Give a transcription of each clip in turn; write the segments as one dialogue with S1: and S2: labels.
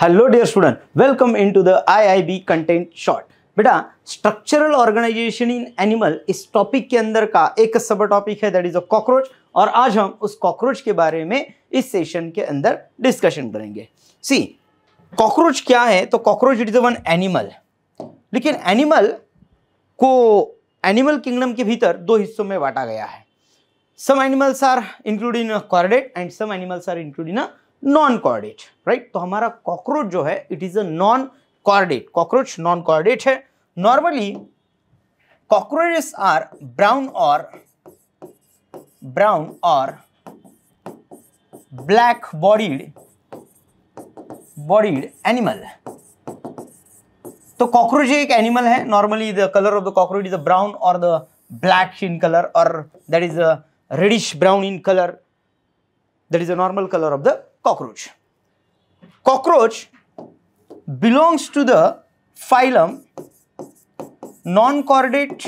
S1: Hello dear student welcome into the IIB content short बेटा structural organisation in animal इस topic के अंदर का एक सब टॉपिक है दैट इज अ कॉकरोच और आज हम उस कॉकरोच के बारे में इस सेशन के अंदर डिस्कशन करेंगे सी कॉकरोच क्या है तो cockroach it is one animal लेकिन एनिमल को एनिमल किंगडम के भीतर दो हिस्सों में बांटा गया है some animals are include in chordate and some animals are include in a non chordate right तो हमारा कॉकरोच जो है it is a non chordate cockroach non chordate है नॉर्मली कॉकरोचेस आर ब्राउन और ब्राउन और ब्लैक बॉडीड बॉडीड एनिमल तो cockroach एक animal है normally the colour of the cockroach is a brown और द ब्लैक इन कलर और that is a reddish brown in colour that is a normal colour of the cockroach cockroach belongs to the phylum non chordate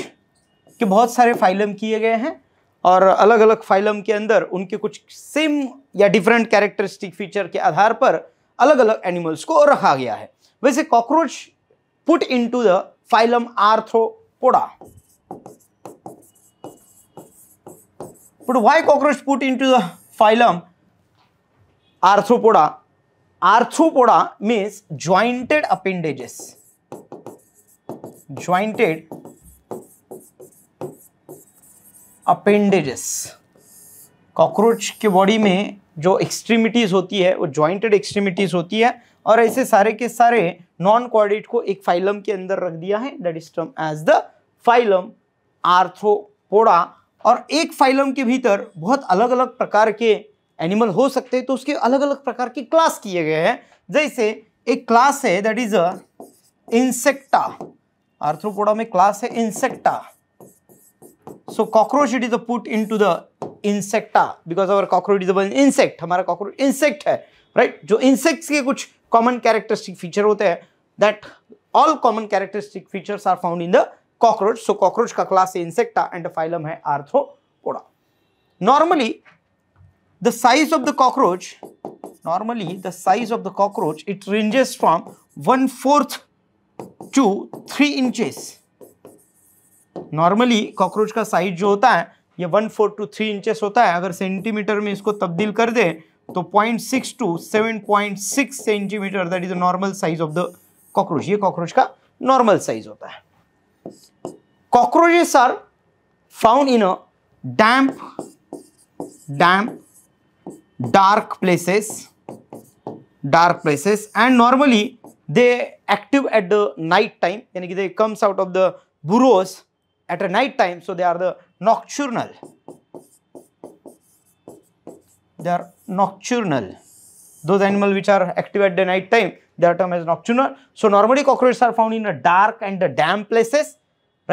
S1: के बहुत सारे phylum किए गए हैं और अलग अलग फाइलम के अंदर उनके कुछ सेम या डिफरेंट कैरेक्टरिस्टिक फीचर के आधार पर अलग अलग एनिमल्स को रखा गया है वैसे cockroach put into the phylum arthropoda but why cockroach put into the phylum arthropoda arthropoda means jointed appendages jointed appendages cockroach के बॉडी में जो एक्सट्रीमिटीज़ होती है वो जॉइंटेड एक्सट्रीमिटीज़ होती है और ऐसे सारे के सारे नॉन कॉर्डेट को एक फाइलम के अंदर रख दिया है that is term as the phylum arthropoda और एक फाइलम के भीतर बहुत अलग अलग प्रकार के एनिमल हो सकते हैं तो उसके अलग अलग प्रकार की क्लास किए गए हैं जैसे एक क्लास है that is a insecta arthropoda में क्लास है insecta so cockroach it is put into the insecta because our cockroach is insect हमारा कॉकरोच इंसेक्ट है राइट right? जो इंसेक्ट्स के कुछ कॉमन कैरेक्टरिस्टिक फीचर होते हैं that all common characteristic features are found in the cockroach so cockroach का class है insecta and phylum है arthropoda normally the size of the cockroach normally the size of the cockroach it ranges from one fourth to three inches normally cockroach का size जो होता है ये one four to three inches होता है अगर centimetre में इसको तब्दील कर दे तो point six to seven point six centimetre that is the normal size of the cockroach ये कॉकरोच का नॉर्मल साइज होता है cockroaches are found in a damp damp dark places dark places and normally they active at the night time yani they comes out of the burrows at a night time so they are the nocturnal they are nocturnal those animals which are active at the night time they are termed as nocturnal so normally cockroaches are found in a dark and the damp places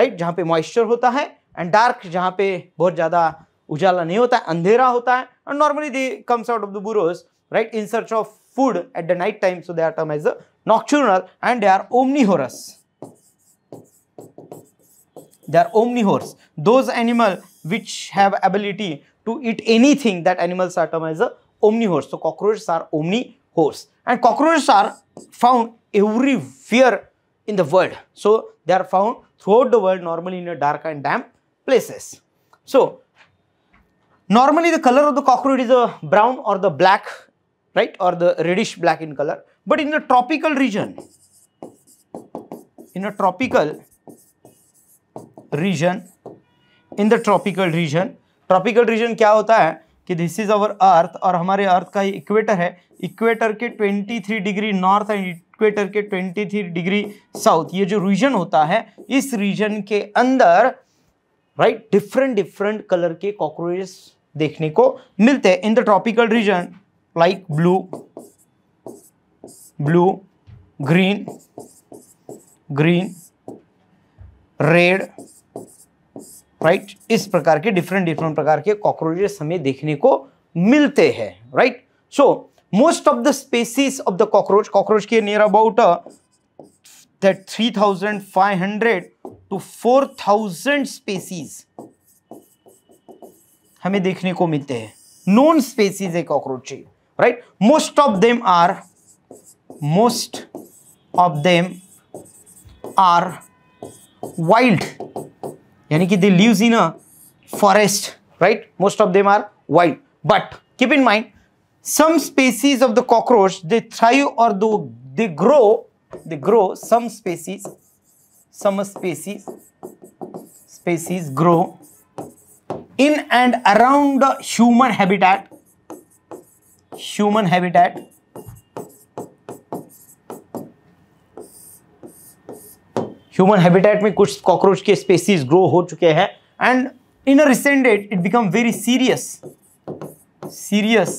S1: right jahan pe moisture hota hai and dark jahan pe bahut zyada Ujala नहीं होता है अंधेरा होता है and normally they comes out of the burrows right in search of food at the night time so they are termed as the nocturnal and they are omnivorous they are omnivores those animal which have ability to eat anything that animals are termed as a omnivores so cockroaches are omnivores and cockroaches are found everywhere in the world so they are found throughout the world normally in a dark and damp places so Normally the color of the cockroach is a brown or the black, right? Or the reddish black in color. But in the tropical region, in a tropical region, in the tropical region, tropical region क्या होता है कि this is our अर्थ और हमारे अर्थ का equator है equator के 23 degree north and equator के 23 डिग्री साउथ ये जो रीजन होता है इस रीजन के अंदर राइट डिफरेंट डिफरेंट कलर के कॉकरोचेस देखने को मिलते हैं in the tropical region like blue blue green green red right इस प्रकार के डिफरेंट डिफरेंट प्रकार के कॉकरोचेस हमें देखने को मिलते हैं right so most of the species of the cockroach cockroach के near about three thousand five hundred to four thousand species हमें देखने को मिलते हैं non species a cockroach right most of them are most of them are wild यानी कि they live in a forest right most of them are wild but keep in mind some species of the cockroach they thrive और दो दे grow they grow some species some species species grow in and around human habitat human habitat human habitat में कुछ cockroach के species grow हो चुके हैं and in a recent date it become very serious serious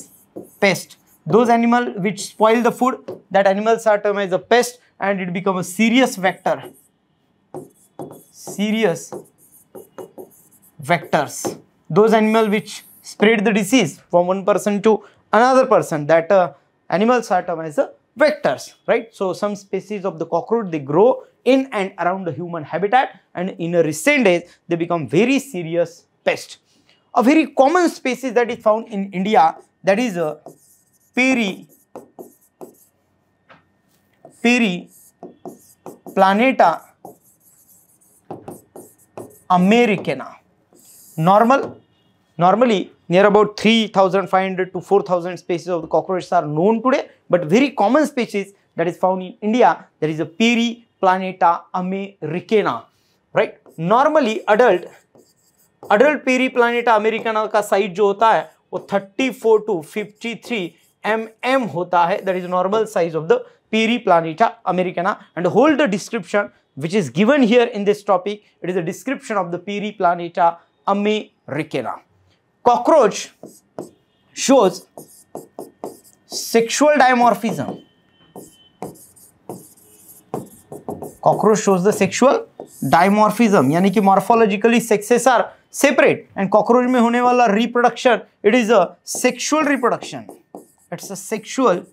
S1: pest those animal which spoil the food that animals are term is a pest and it become a serious vector serious vectors those animals which spread the disease from one person to another person that uh, animals are termed as uh, vectors right so some species of the cockroach they grow in and around the human habitat and in a recent days they become very serious pest a very common species that is found in india that is a uh, peri peri planeta americana Normal, normally near about 3500 to 4000 species of the cockroaches are known today, but very common species that is found in India, there is a Peri planeta americana, right? Normally adult, adult Peri planeta americana का size जो होता है वो 34 to 53 mm होता है, that is normal size of the Peri planeta americana and hold the description which is given here in this topic, it is a description of the Peri planeta अमेरिकेला cockroach shows sexual dimorphism cockroach shows the sexual dimorphism यानी कि morphologically sexes are separate and cockroach में होने वाला reproduction it is a sexual reproduction it's a sexual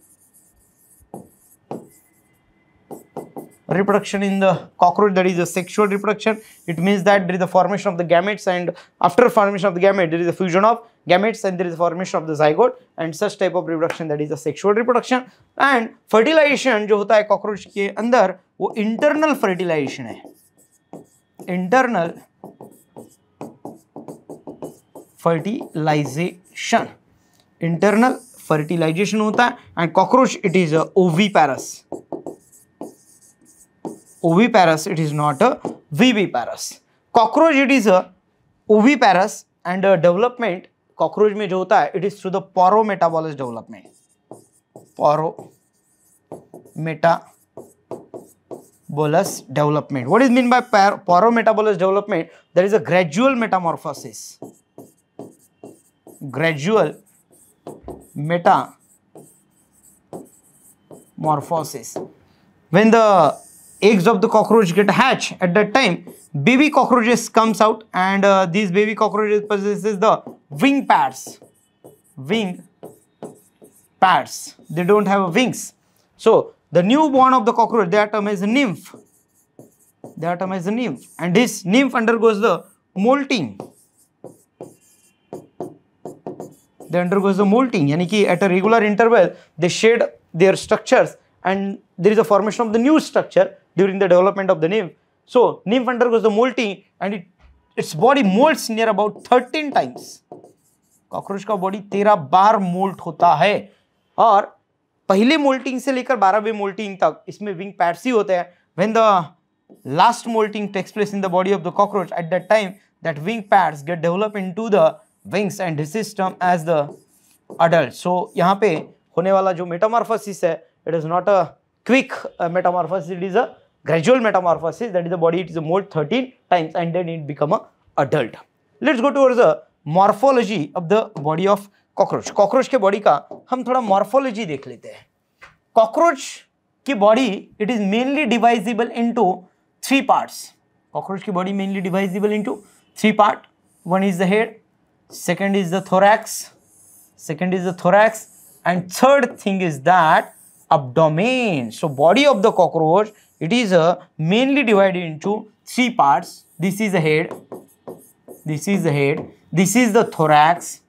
S1: reproduction in the cockroach that is a sexual reproduction it means that there is the formation of the gametes and after formation of the gamete there is a fusion of gametes and there is a formation of the zygote and such type of reproduction that is a sexual reproduction and fertilization jo hota hai cockroach ke andar wo internal fertilization hai internal fertilization internal fertilization hota hai and cockroach it is a oviparous oviparous it is not a viviparous cockroach it is a oviparous and uh, development cockroach में जो होता है it is through the paurometabolous development paurometabolous development what is mean by paurometabolous development that is a gradual metamorphosis gradual metamorphosis when the eggs of the cockroach get hatched at that time, baby cockroaches comes out and uh, these baby cockroaches possesses the wing pads. Wing pads. They don't have wings. So, the newborn of the cockroach, they term is a nymph. They term is a nymph. And this nymph undergoes the molting. They undergoes the molting. Yani ki at a regular interval, they shed their structures and there is a formation of the new structure during the development of the nymph. So nymph undergoes the molting and it, its body molts near about 13 times. Cockroach का body तेरह बार moult होता है और पहले moulting से लेकर बारहवें molting तक इसमें wing pads ही होते हैं when the last molting takes place in the body of the cockroach at that time that wing pads get developed into the wings and this is termed as the adult so यहाँ पे होने वाला जो metamorphosis है It is not a quick uh, metamorphosis, it is a gradual metamorphosis that is the body it is molt 13 times and then it become a adult. Let's go towards the morphology of the body of cockroach. Cockroach के body का हम थोड़ा morphology देख लेते हैं Cockroach की body it is mainly divisible into three parts. Cockroach की body mainly divisible into three part. One is the head, second is the thorax, second is the thorax and third thing is that abdomen. So body of the cockroach, it is uh, mainly divided into three parts. This is the head, this is the head, this is the thorax,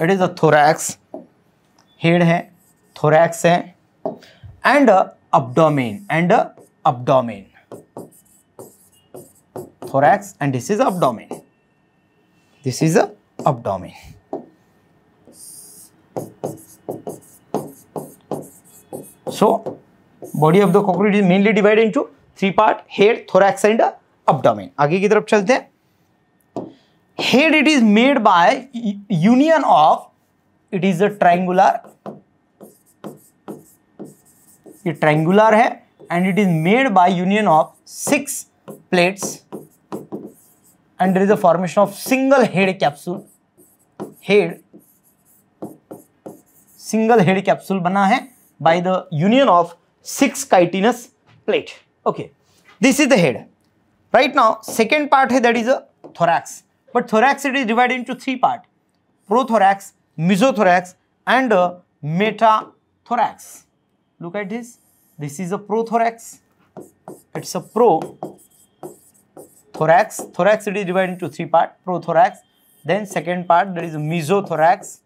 S1: it is the thorax, head hai, thorax hai, and uh, abdomen, and uh, abdomen, thorax and this is abdomen, this is a uh, abdomen. So, body of the cockroach is mainly divided into three part head thorax and abdomen आगे की तरफ चलते hain head it is made by union of it is a triangular ये triangular है and it is made by union of six plates and is a formation of single head capsule head single head capsule बना है by the union of six chitinous plate. Okay, this is the head. Right now, second part that is a thorax. But thorax it is divided into three part: prothorax, mesothorax, and metathorax. Look at this. This is a prothorax. It's a pro thorax. Thorax it is divided into three part: prothorax. Then second part there is mesothorax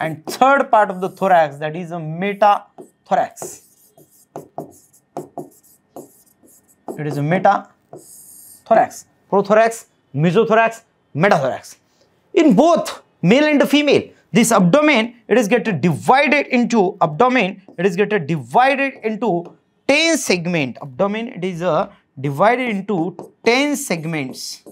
S1: and third part of the thorax that is a metathorax. It is a metathorax, prothorax, mesothorax, metathorax. In both male and female, this abdomen, it is get divided into abdomen, it is get divided into 10 segment. Abdomen, it is a uh, divided into 10 segments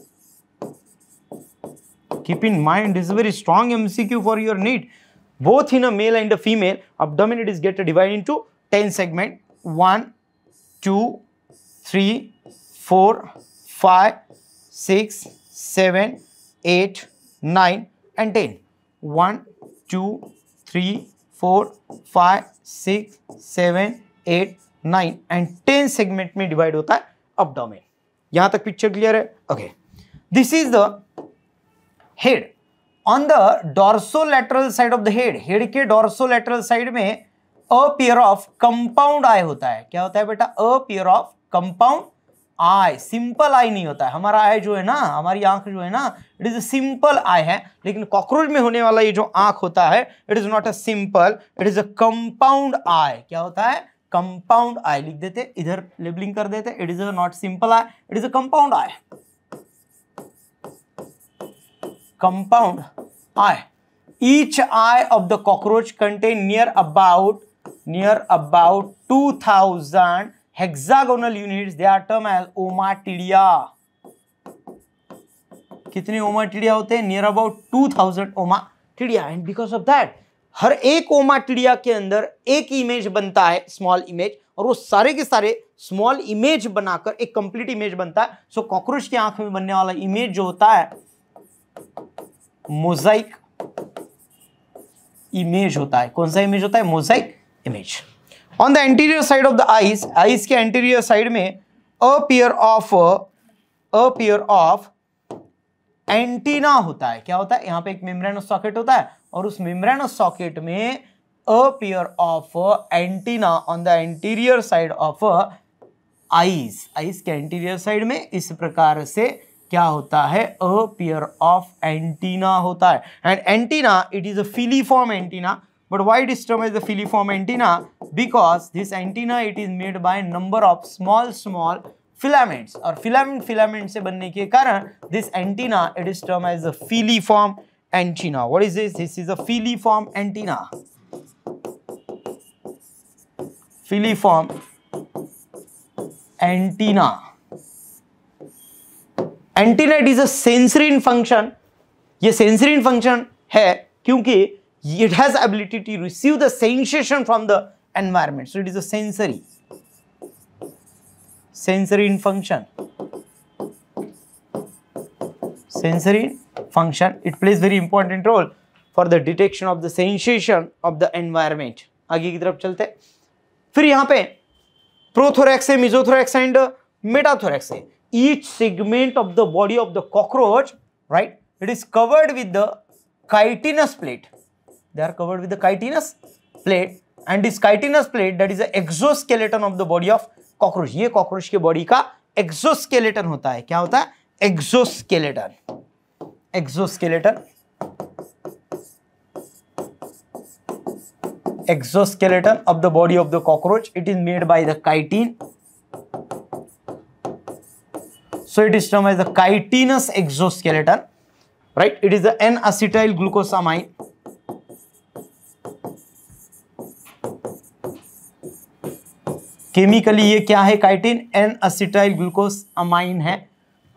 S1: keep in mind this is a very strong MCQ for your need. both in a male and a female abdomen it is get divided into 10 segment 1 2 3 4 5 6 7 8 9 and 10 1 2 3 4 5 6 7 8 9 and 10 segment में divide होता है abdomen यहां तक picture clear है okay this is the head on the dorsolateral side of the head head के dorsolateral side में a pair of compound eye होता है क्या होता है बेटा a pair of compound eye simple eye नहीं होता है हमारा आय जो है ना हमारी आंख जो है ना it is a simple eye है लेकिन कॉकरोच में होने वाला ये जो आंख होता है it is not a simple it is a compound eye क्या होता है कंपाउंड आय लिख देते इधर लेबलिंग कर देते it is a not simple eye it is a compound eye compound eye each eye of the cockroach contain near about near about 2000 hexagonal units they are termed as omatidia कितने ओमाटिडिया होते हैं near about two ओमा ommatidia and because of that हर एक ommatidia के अंदर एक image बनता है स्मॉल इमेज और वो सारे के सारे स्मॉल इमेज बनाकर एक कंप्लीट इमेज बनता है सो so, कॉकरोच की आंख में बनने वाला इमेज जो होता है मोजाइक इमेज होता है कौन सा इमेज होता है mosaic image on the anterior side of the eyes eyes के एंटीरियर साइड में a pair of a pair of antenna होता है क्या होता है यहां पे एक मेम्ब्रेन सॉकेट होता है और उस मेम्ब्रेन सॉकेट में a pair of antenna on the anterior side of eyes eyes के एंटीरियर साइड में इस प्रकार से क्या होता है अ पेयर ऑफ एंटीना होता है and antenna it is a filiform antenna but why disturb is the filiform antenna because this antenna it is made by number of small small filaments और फिलामेंट फिलामेंट से बनने के कारण this antenna it is term as a form antenna what is this this is a form antenna filiform antenna antenna it is a function ये sensory function है क्योंकि it has ability to receive the sensation from the environment so it is a sensory sensory function sensory function it plays very important role for the detection of the sensation of the environment आगे की तरफ चलते फिर यहां पे prothorax है mesothorax and metathorax है each segment of the body of the cockroach, right, it is covered with the chitinous plate. They are covered with the chitinous plate and this chitinous plate that is the exoskeleton of the body of cockroach. ye cockroach ke body ka exoskeleton hota hai kya hota hai exoskeleton. Exoskeleton. Exoskeleton of the body of the cockroach. It is made by the chitin. So it is termed as the chitinous exoskeleton, right? It is the N-acetyl glucosamine. Chemically ये क्या है chitin N acetyl glucosamine है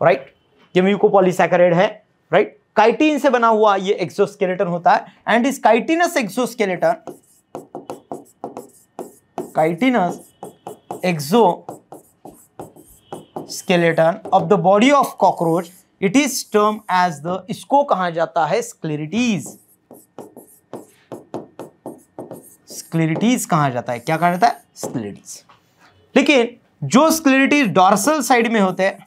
S1: right ये polysaccharide है right chitin से बना हुआ ये एक्सोस्केलेटन होता है एंड इस chitinous exoskeleton chitinous exoskeleton of the body of cockroach it is term as the इसको कहा जाता है स्क्लेरिटीज स्क्लेरिटीज कहा जाता है क्या कहा जाता है स्क्लेरिटीज लेकिन जो स्क्लेरिटीज डॉर्सल साइड में होते हैं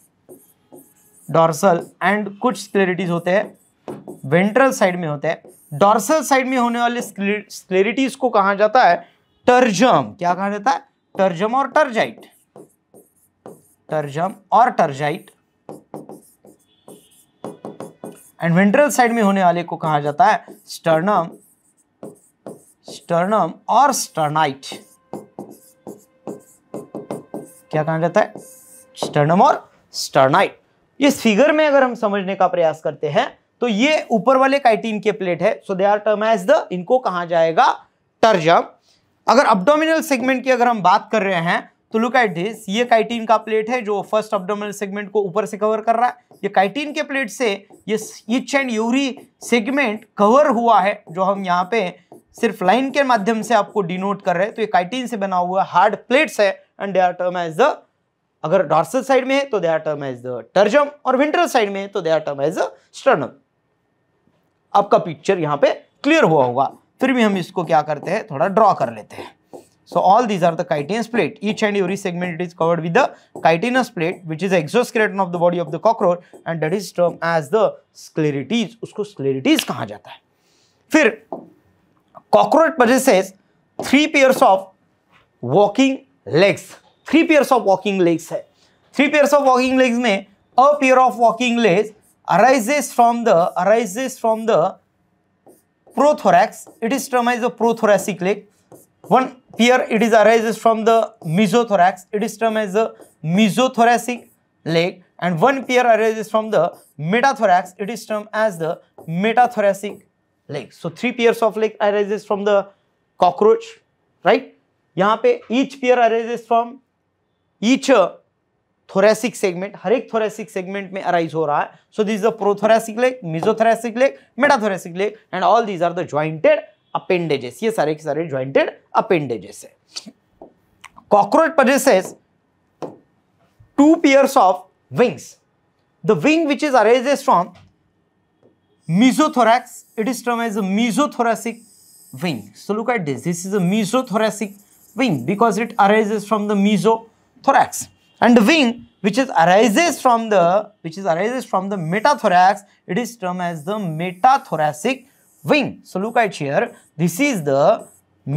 S1: डॉर्सल एंड कुछ स्क्लेरिटीज होते हैं वेंट्रल साइड में होते हैं डॉर्सल साइड में होने वाले स्क्लेरिटीज को कहा जाता है टर्जम क्या कहा जाता है टर्जम और टर्जाइट टर्जम और टर्जाइट एंड वेंट्रल साइड में होने वाले को कहा जाता है स्टर्नम स्टर्नम और स्टर्नाइट क्या कहा जाता है स्टर्नम और स्टर्नाइट इस फिगर में अगर हम समझने का प्रयास करते हैं तो ये ऊपर वाले काइटिन के प्लेट है so they are term as the इनको कहा जाएगा टर्जम अगर अब्डोमिनल सेगमेंट की अगर हम बात कर रहे हैं तो लुक एट दिस ये काइटिन का प्लेट है जो फर्स्ट अब्डोमिनल सेगमेंट को ऊपर से कवर कर रहा है ये काइटिन के प्लेट से ये each and every segment cover हुआ है जो हम यहाँ पे सिर्फ लाइन के माध्यम से आपको डिनोट कर रहे हैं तो ये काइटिन से बना हुआ हार्ड प्लेट्स है and they are term as the अगर डॉर्सल साइड में है तो they are term as the tergum और विंटरल साइड में है तो they are term as the sternum आपका पिक्चर यहाँ पे क्लियर हुआ होगा फिर भी हम इसको क्या करते हैं थोड़ा ड्रॉ कर लेते हैं So all these are the chitinous plate. Each and every segment is covered with the chitinous plate which is the exoskeleton of the body of the cockroach and that is termed as the sclerites. उसको sclerites कहा जाता है फिर cockroach possesses three pairs of walking legs. Three pairs of walking legs है three pairs of walking legs में a pair of walking legs arises from the arises from the prothorax it is termed as the prothoracic leg One here it is arises from the mesothorax. It is termed as the mesothoracic leg and one pair arises from the metathorax. It is termed as the metathoracic leg. So three pairs of leg arises from the cockroach, right? यहाँ पे each pair arises from each thoracic segment. हर एक thoracic segment में arise हो रहा है. So this is the prothoracic leg, mesothoracic leg, metathoracic leg, and all these are the jointed appendages ये सारे के सारे ज्वाइंटेड अपेंडेजेस है cockroach possesses two pairs of wings the wing which is arises from mesothorax it is term as mesothoracic wing so look at this this is a mesothoracic wing because it arises from the mesothorax and wing which is arises from the which is arises from the metathorax it is termed as the metathoracic wing so look at here this is the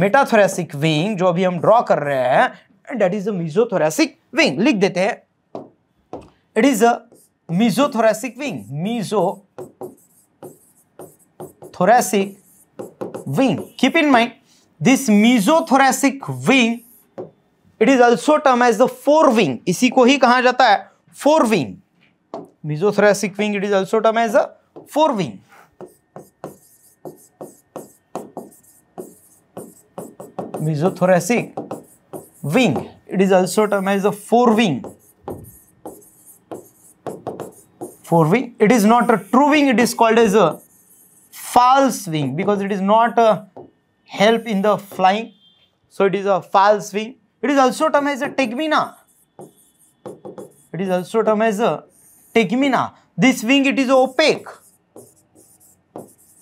S1: metathoracic wing जो अभी हम draw कर रहे हैं and that is a mesothoracic wing लिख देते हैं it is a mesothoracic wing mesothoracic wing keep in mind this mesothoracic wing it is also term as the fore wing इसी को ही कहा जाता है fore wing mesothoracic wing it is also term as a fore wing mesothoracic wing. It is also termed as a four-wing. Four-wing. It It is not a true wing. It is called as a false wing because it is not a help in the flying. So it is a false wing. It is also termed as a tegmina. It is also termed as a tegmina. This wing it is opaque.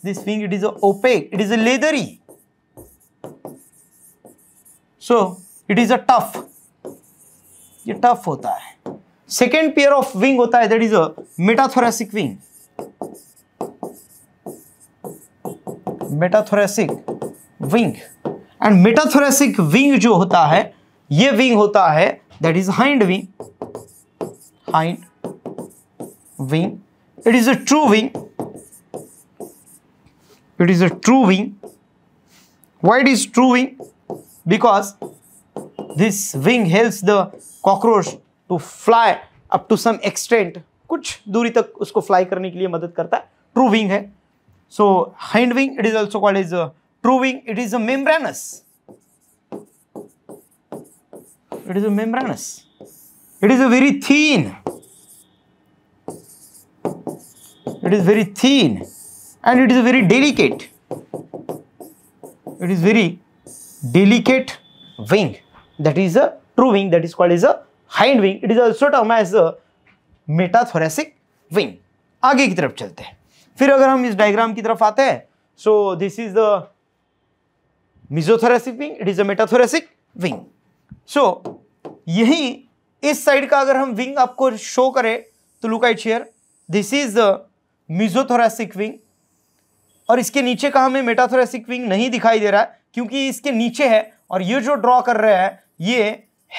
S1: This wing it is opaque. It is a leathery. So it is a tough ये tough होता है second pair of wing होता है that is a metathoracic wing metathoracic wing and metathoracic wing जो होता है ये wing होता है that is hind wing hind wing it is a true wing it is a true wing white is true wing because this wing helps the cockroach to fly up to some extent कुछ दूरी तक उसको fly करने के लिए मदद करता है ट्रू विंग है hind wing it is also called as a true wing it is a membranous it is a membranous it is a very thin it is very thin and it is very delicate it is very delicate wing that is a true wing that is called as a hind wing it is also termed as a metathoracic wing आगे की तरफ चलते हैं फिर अगर हम इस diagram की तरफ आते हैं so this is the mesothoracic wing it is a metathoracic wing so यही इस साइड का अगर हम विंग आपको शो करें तो look at here this is the mesothoracic wing और इसके नीचे का हमें मेटाथोरेसिक विंग नहीं दिखाई दे रहा है क्योंकि इसके नीचे है और ये जो ड्रॉ कर रहे हैं ये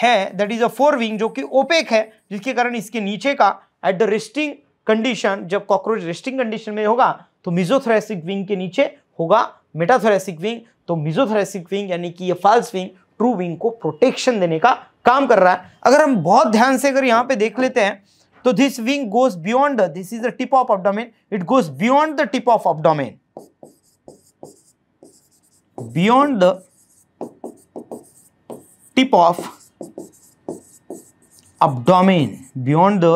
S1: है that is a fore wing जो कि ओपेक है जिसके कारण इसके नीचे का एट द रेस्टिंग कंडीशन जब कॉकरोच रेस्टिंग कंडीशन में होगा तो मिजोथोरेसिक विंग के नीचे होगा मेटाथोरेसिक विंग तो मिजोथोरेसिक विंग यानी कि ये फॉल्स विंग ट्रू विंग को प्रोटेक्शन देने का काम कर रहा है अगर हम बहुत ध्यान से अगर यहाँ पे देख लेते हैं तो this wing goes beyond this is the tip of abdomen it goes beyond the tip of abdomen beyond the tip of abdomen beyond the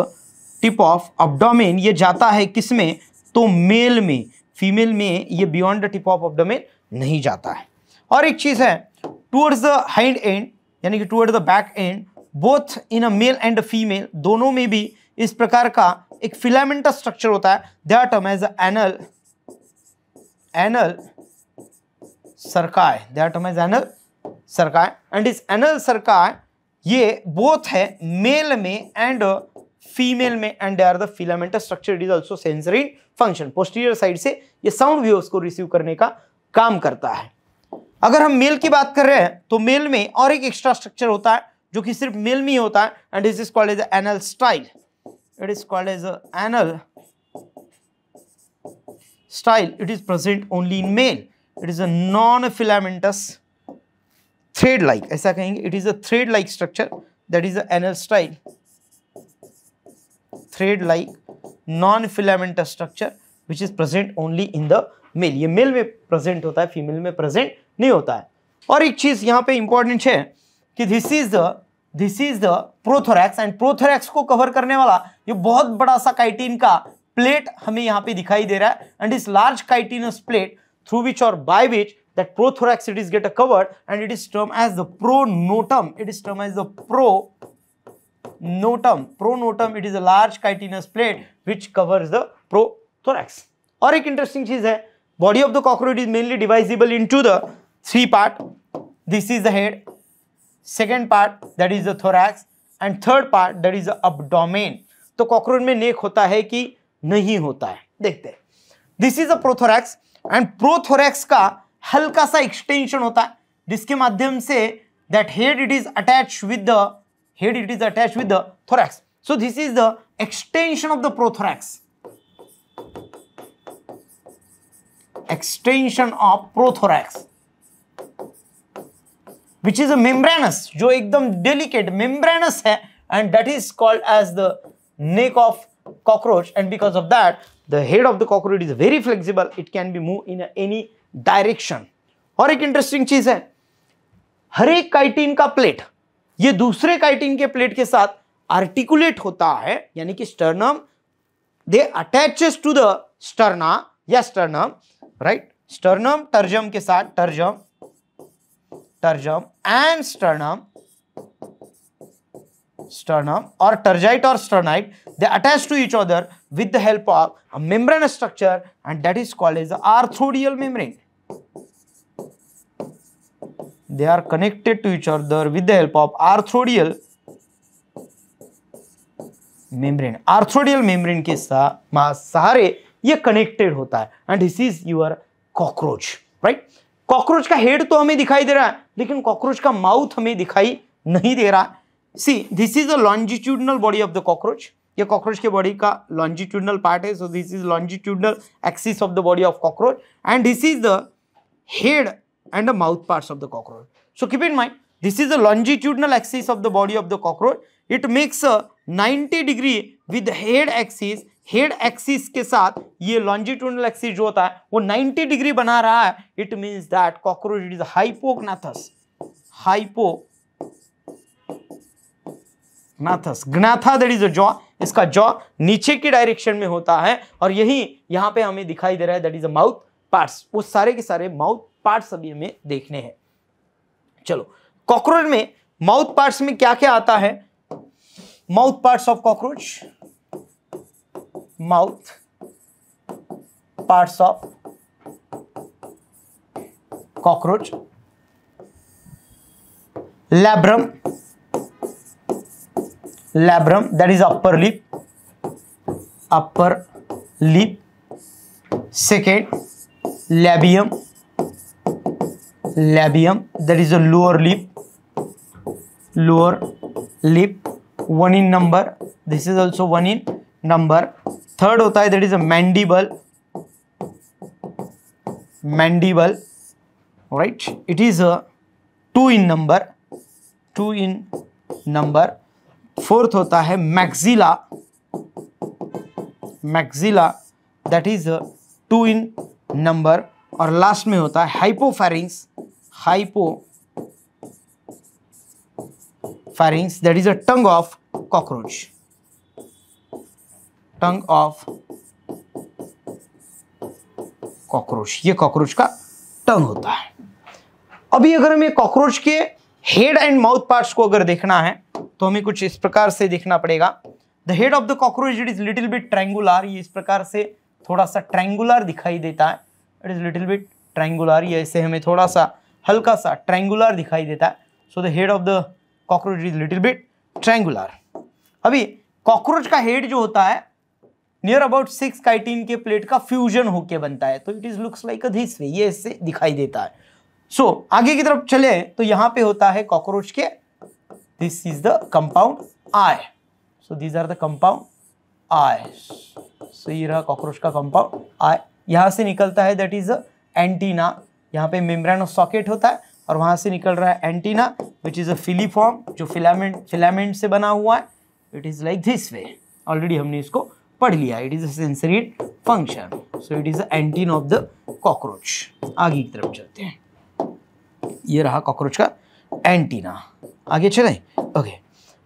S1: tip of abdomen ये जाता है किसमें तो मेल में फीमेल में ये beyond the tip of abdomen नहीं जाता है और एक चीज़ है टूवर्ड्स द हाइंड एंड यानी कि towards the back end both in a male and a female दोनों में भी इस प्रकार का एक फिलामेंटस स्ट्रक्चर होता है that term as anal anal cerci anal cerci and इस एनल सरकाय ये बोथ है मेल में एंड फीमेल में and they are the filament structure it is also sensory function posterior side से ये साउंड वेव्स को रिसीव करने का काम करता है अगर हम मेल की बात कर रहे हैं तो मेल में और एक एक्स्ट्रा स्ट्रक्चर होता है जो कि सिर्फ मेल में ही होता है and is is called as anal style it is called as anal style it is present only in male it is a non filamentous thread like ऐसा कहेंगे it is a thread like structure that is anal style thread like non filamentous structure which is present only in the male ये male में present होता है female में present नहीं होता है और एक चीज यहां पे इंपॉर्टेंट है कि this is the this is the prothorax and prothorax को कवर करने वाला ये बहुत बड़ा सा काइटिन का प्लेट हमें यहाँ पे दिखाई दे रहा है एंड इस large chitinous plate through which or by which that prothorax it is get covered and it is termed as the pronotum. It is termed as the pro notum Pronotum it is a large chitinous plate which covers the prothorax. or ek interesting thing is hai body of the cockroach is mainly divisible into the three part this is the head second part that is the thorax and third part that is the abdomen to cockroach mein neck hota hai ki nahi hota hai dekhte hain this is a prothorax and prothorax का हल्का सा extension होता है जिसके माध्यम से that head it is attach with the head it is attach with the thorax so this is the extension of the prothorax extension of prothorax which is a जो एकदम डेलीकेट मेम्ब्रेनस है and that is called as the neck of cockroach and because of that The head of the cockroach is very flexible. It can be moved in any direction. और एक interesting चीज है हर एक chitin का plate ये दूसरे chitin के plate के साथ आर्टिकुलेट होता है यानी कि sternum they attaches to the sterna या स्टर्नम राइट स्टर्नम टर्जम के साथ tergum tergum and sternum sternum or tergite or sternite they attach to each other with the help of a membrane structure and that is called as the arthrodial membrane they are connected to each other with the help of arthrodial membrane arthrodial membrane के सहारे ये connected होता है and this is your cockroach right cockroach का head तो हमें दिखाई दे रहा है लेकिन कॉकरोच का माउथ हमें दिखाई नहीं दे रहा see this is the longitudinal body of the cockroach ये कॉकरोच के बॉडी का लॉन्जिट्यूडनल पार्ट है so this is longitudinal axis of the body of cockroach and this is the head and the mouth part of the cockroach so keep in mind this is the longitudinal axis of the body of the cockroach it makes a ninety degree with head axis head axis के साथ ये longitudinal axis जो होता है वो 90 degree बना रहा है it means that cockroach is hypognathous hypognathous gnatha that is a jaw इसका जॉ नीचे की डायरेक्शन में होता है और यही यहां पे हमें दिखाई दे रहा है that is a mouth parts वो सारे के सारे माउथ पार्ट्स अभी हमें देखने हैं चलो कॉकरोच में माउथ पार्ट्स में क्या क्या आता है mouth parts of cockroach mouth parts of cockroach labrum labrum that is upper lip upper lip second labium labium that is a lower lip lower lip one in number this is also one in number third होता है that is a mandible mandible right it is a two in number two in number fourth होता है maxilla maxilla that is two in number और last में होता है hypopharynx hypopharynx that is a tongue of cockroach tongue of cockroach ये cockroach का tongue होता है अभी अगर हमें कॉकरोच के हेड एंड माउथ पार्ट्स को अगर देखना है तो हमें कुछ इस प्रकार से देखना पड़ेगा the head of the cockroach it is little bit triangular ये इस प्रकार से थोड़ा सा ट्रैंगुलर दिखाई देता है it is little bit triangular ये ऐसे हमें थोड़ा सा हल्का सा ट्रैंगुलर दिखाई देता है so the head of the cockroach is little bit triangular अभी कॉकरोच का हेड जो होता है नियर अबाउट सिक्स काइटिन के प्लेट का फ्यूजन होके बनता है तो it is looks like a this way ये ऐसे दिखाई देता है सो so, आगे की तरफ चले तो यहाँ पे होता है कॉकरोच के This is the compound I. So these are the compound I. So ye raha cockroach ka compound I. yahan se nikalta hai that is a antenna. yahan pe membrane socket hota hai और वहाँ से निकल रहा है antenna which is a filiform जो filament filament से बना हुआ है. It is like this way. Already हमने इसको पढ़ लिया it is a sensory function so it is a antennae of the cockroach आगे की तरफ चलते हैं ये रहा कॉकरोच का एंटीना आगे चलें ओके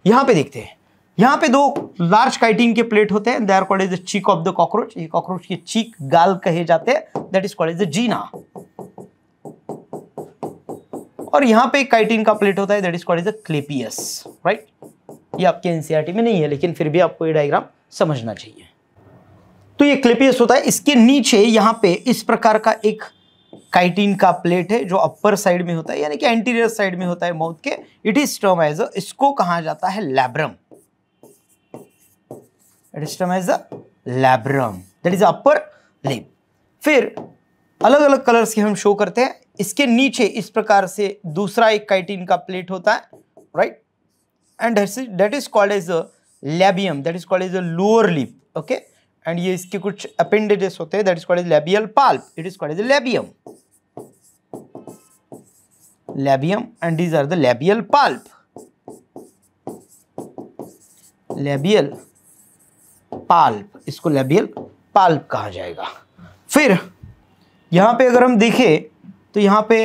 S1: यहाँ पे देखते हैं यहाँ पे दो लार्ज काइटिन के प्लेट होते हैं there call is the cheek of the cockroach ये कॉकरोच के चीक गाल कहे जाते हैं that is call is the gena और यहाँ पे काइटिन का प्लेट होता है that is call is the clypeus right ये आपके एनसीईआरटी e में नहीं है लेकिन फिर भी आपको ये डायग्राम समझना चाहिए तो ये क्लेपियस होता है इसके नीचे यहाँ पे इस प्रकार का एक काइटिन का प्लेट है जो अपर साइड में होता है यानी कि एंटीरियर साइड में होता है माउथ के इट इज स्टोमाइज इसको कहा जाता है labrum it is term labrum that is upper lip फिर अलग अलग कलर्स के हम शो करते हैं इसके नीचे इस प्रकार से दूसरा एक काइटिन का प्लेट होता है right and that is called as a labium that is called as a lower lip okay and ये इसके कुछ अपेंडेजेस होते हैं that is called as labial palp it is called as labium labium and these are the labial pulp labial pulp इसको labial pulp कहा जाएगा फिर यहां पे अगर हम देखें तो यहां पे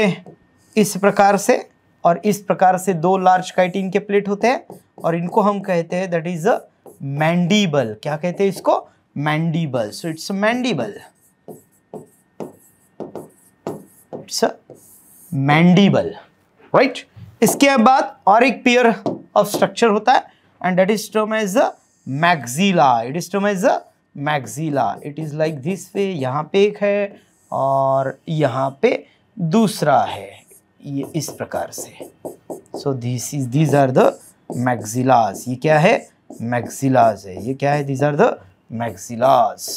S1: इस प्रकार से और इस प्रकार से दो लार्ज काइटिन के प्लेट होते हैं और इनको हम कहते हैं दैट इज अ मैंडीबल क्या कहते हैं इसको mandible so it's a mandible it's a mandible right इसके बाद और एक पेयर ऑफ स्ट्रक्चर होता है and that is term as a maxilla it is term as a maxilla it is like this way यहाँ पे एक है और यहाँ पे दूसरा है ये इस प्रकार से so this is these are the maxillae ये क्या है मैगजिलाज है ये क्या है these are the maxillae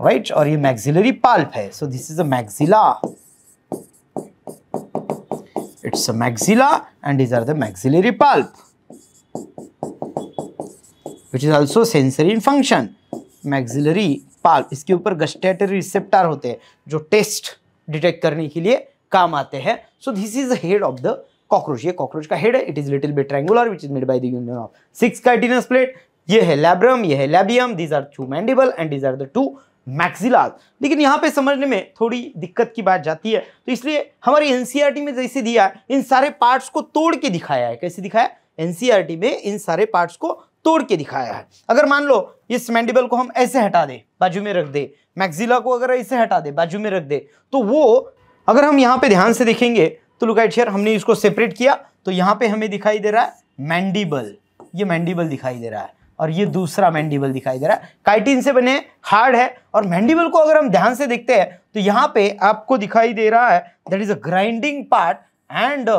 S1: right और ये मैगजिलरी पाल्प है so this is a maxilla It's a maxilla and these are the maxillary pulp which is also sensory in function. Maxillary pulp इसके ऊपर gustatory receptor होते हैं जो taste detect करने के लिए काम आते हैं. So this is the head of the cockroach. ये cockroach का head है. It is little bit triangular which is made by the union of six chitinous plate. ये है labrum, ये है labium. These are two mandible and these are the two मैक्सिलाज लेकिन यहाँ पे समझने में थोड़ी दिक्कत की बात जाती है तो इसलिए हमारी एन e में जैसे दिया है इन सारे पार्ट्स को तोड़ के दिखाया है कैसे दिखाया एन e में इन सारे पार्ट्स को तोड़ के दिखाया है अगर मान लो इस मैंडिबल को हम ऐसे हटा दें बाजू में रख दे मैक्सिला को अगर ऐसे हटा दे बाजू में रख दे तो वो अगर हम यहाँ पे ध्यान से देखेंगे तो लुकाइट शेयर हमने इसको सेपरेट किया तो यहाँ पे हमें दिखाई दे रहा है मैंडिबल ये मैंडिबल दिखाई दे रहा है और ये दूसरा मैंडिबल दिखाई दे रहा है काइटिन से बने हार्ड है और मैंडिबल को अगर हम ध्यान से देखते हैं तो यहाँ पे आपको दिखाई दे रहा है that is a grinding part and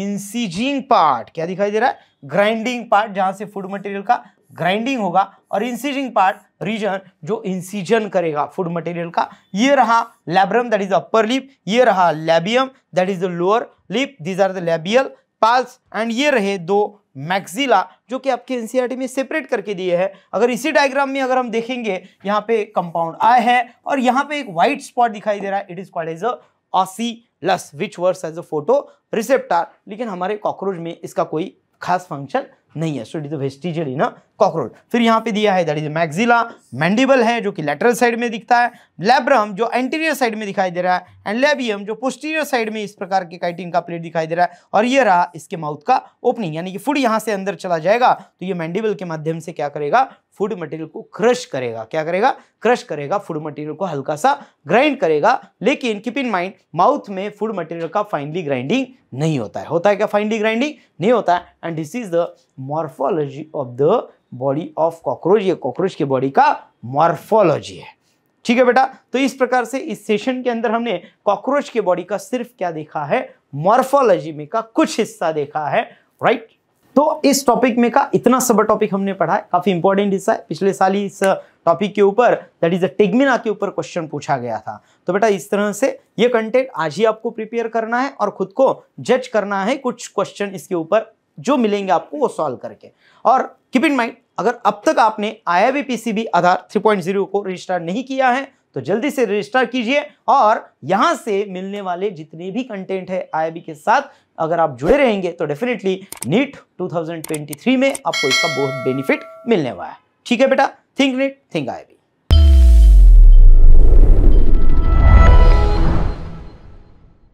S1: incising part क्या दिखाई दे रहा है ग्राइंडिंग पार्ट जहाँ से फूड मटेरियल का ग्राइंडिंग होगा और इंसीजिंग पार्ट रीजन जो इंसीजन करेगा फूड मटेरियल का ये रहा labrum that is upper lip ये रहा labium that is the lower lip these are the labial palps and ये रहे दो मैक्सिला जो कि आपके एनसीईआरटी e में सेपरेट करके दिए हैं अगर इसी डायग्राम में अगर हम देखेंगे यहाँ पे कंपाउंड आए है और यहाँ पे एक व्हाइट स्पॉट दिखाई दे रहा है it is called as ocellus which works as a photo receptor लेकिन हमारे कॉकरोच में इसका कोई खास फंक्शन नहीं है so it is vestigial in a cockroach फिर यहाँ पे दिया है दैट इज मैगजिला मैंडिबल है जो कि लेटरल साइड में दिखता है लेब्रम जो एंटीरियर साइड में दिखाई दे रहा है एंड लेबियम जो पोस्टीरियर साइड में इस प्रकार के काइटिन का प्लेट दिखाई दे रहा है और ये रहा इसके माउथ का ओपनिंग यानी कि फूड यहाँ से अंदर चला जाएगा तो ये मैंडिबल के माध्यम से क्या करेगा फूड मटेरियल को क्रश करेगा क्या करेगा क्रश करेगा फूड मटेरियल को हल्का सा ग्राइंड करेगा लेकिन कीप इन माइंड माउथ में फूड मटेरियल का फाइनली ग्राइंडिंग नहीं होता है होता है क्या फाइनली ग्राइंडिंग नहीं होता है and this is the morphology of the body of cockroach ये कॉकरोच के बॉडी का मॉर्फोलॉजी है ठीक है बेटा तो इस प्रकार से इस सेशन के अंदर हमने कॉकरोच के बॉडी का सिर्फ क्या देखा है मॉर्फोलॉजी में का कुछ हिस्सा देखा है राइट right? तो इस टॉपिक में का इतना सब टॉपिक हमने पढ़ा है काफी इंपॉर्टेंट हिस्सा है पिछले साल ही इस टॉपिक के ऊपर दैट इज अ टेगमिना के ऊपर क्वेश्चन पूछा गया था तो बेटा इस तरह से ये कंटेंट आज ही आपको प्रिपेयर करना है और खुद को जज करना है कुछ क्वेश्चन इसके ऊपर जो मिलेंगे आपको वो सॉल्व करके और कीप इन माइंड अगर अब तक आपने आई पीसीबी आधार 3.0 को रजिस्टर नहीं किया है तो जल्दी से रजिस्टर कीजिए और यहां से मिलने वाले जितने भी कंटेंट है आई के साथ अगर आप जुड़े रहेंगे तो डेफिनेटली नीट 2023 में आपको इसका बहुत बेनिफिट मिलने वाला है ठीक है बेटा थिंक नीट थिंक आई